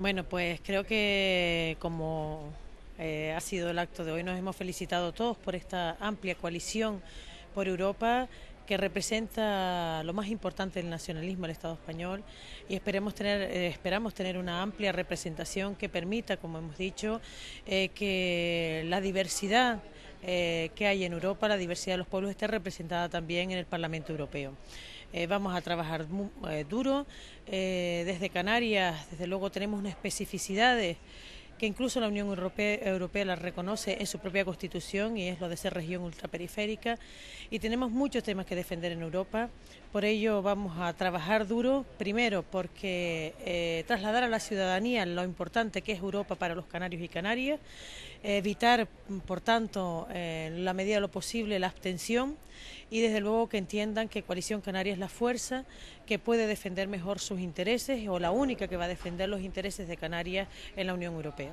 Bueno, pues creo que como eh, ha sido el acto de hoy, nos hemos felicitado todos por esta amplia coalición por Europa que representa lo más importante del nacionalismo del Estado español y esperemos tener, eh, esperamos tener una amplia representación que permita, como hemos dicho, eh, que la diversidad que hay en Europa, la diversidad de los pueblos, esté representada también en el Parlamento Europeo. Eh, vamos a trabajar eh, duro. Eh, desde Canarias, desde luego, tenemos unas especificidades que incluso la Unión Europea, la reconoce en su propia constitución y es lo de ser región ultraperiférica. Y tenemos muchos temas que defender en Europa. Por ello vamos a trabajar duro, primero porque eh, trasladar a la ciudadanía lo importante que es Europa para los canarios y canarias, evitar, por tanto, eh, en la medida de lo posible la abstención y desde luego que entiendan que Coalición Canaria es la fuerza que puede defender mejor sus intereses o la única que va a defender los intereses de Canarias en la Unión Europea.